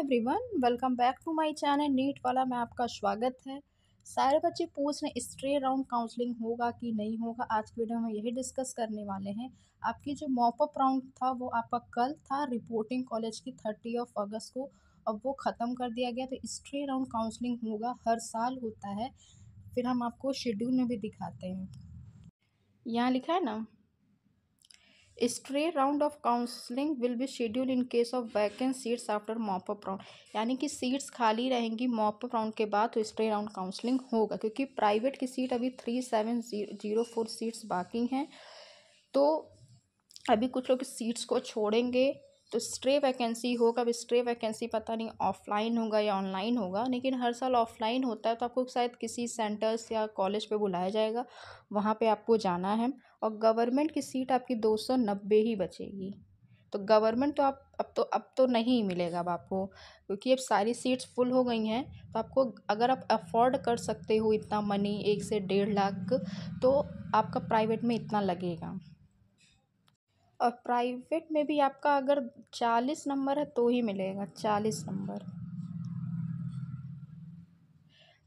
everyone welcome back to my channel NEET वाला मैं आपका स्वागत है सारे बच्चे पूछ रहे स्ट्रे राउंड काउंसलिंग होगा कि नहीं होगा आज की वीडियो में यही डिस्कस करने वाले हैं आपकी जो मॉपअप राउंड था वो आपका कल था रिपोर्टिंग कॉलेज की थर्टी ऑफ अगस्त को अब वो ख़त्म कर दिया गया तो स्ट्रे राउंड काउंसलिंग होगा हर साल होता है फिर हम आपको शेड्यूल में भी दिखाते हैं यहाँ लिखा है ना stray round of counselling will be schedule in case of vacant seats after mop up round यानी कि सीट्स खाली रहेंगी मॉप अप राउंड के बाद तो स्ट्रे राउंड काउंसलिंग होगा क्योंकि प्राइवेट की सीट अभी three seven zero four seats बाकी हैं तो अभी कुछ लोग सीट्स को छोड़ेंगे तो स्ट्रे वैकेंसी होगा कब स्ट्रे वैकेंसी पता नहीं ऑफलाइन होगा या ऑनलाइन होगा लेकिन हर साल ऑफलाइन होता है तो आपको शायद किसी सेंटर्स या कॉलेज पे बुलाया जाएगा वहाँ पे आपको जाना है और गवर्नमेंट की सीट आपकी दो सौ नब्बे ही बचेगी तो गवर्नमेंट तो आप अब तो अब तो नहीं मिलेगा अब आपको क्योंकि अब सारी सीट्स फुल हो गई हैं तो आपको अगर आप अफोर्ड कर सकते हो इतना मनी एक से डेढ़ लाख तो आपका प्राइवेट में इतना लगेगा और प्राइवेट में भी आपका अगर चालीस नंबर है तो ही मिलेगा चालीस नंबर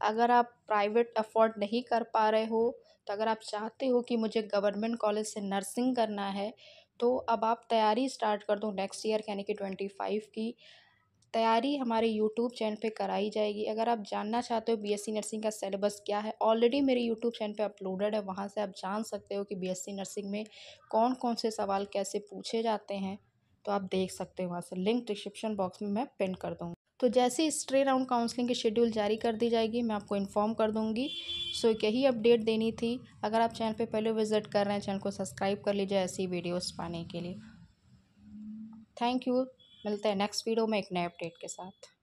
अगर आप प्राइवेट अफोर्ड नहीं कर पा रहे हो तो अगर आप चाहते हो कि मुझे गवर्नमेंट कॉलेज से नर्सिंग करना है तो अब आप तैयारी स्टार्ट कर दो नेक्स्ट ईयर यानी कि ट्वेंटी फाइव की तैयारी हमारे यूट्यूब चैनल पे कराई जाएगी अगर आप जानना चाहते हो बीएससी नर्सिंग का सिलेबस क्या है ऑलरेडी मेरे यूट्यूब चैनल पे अपलोडेड है वहाँ से आप जान सकते हो कि बीएससी नर्सिंग में कौन कौन से सवाल कैसे पूछे जाते हैं तो आप देख सकते हो वहाँ से लिंक डिस्क्रिप्शन बॉक्स में मैं पिन कर दूँगा तो जैसे स्ट्रे राउंड काउंसलिंग की शेड्यूल जारी कर दी जाएगी मैं आपको इन्फॉर्म कर दूंगी सो so, यही अपडेट देनी थी अगर आप चैनल पे पहले विजिट कर रहे हैं चैनल को सब्सक्राइब कर लीजिए ऐसी वीडियोस पाने के लिए थैंक यू मिलते हैं नेक्स्ट वीडियो में एक नए अपडेट के साथ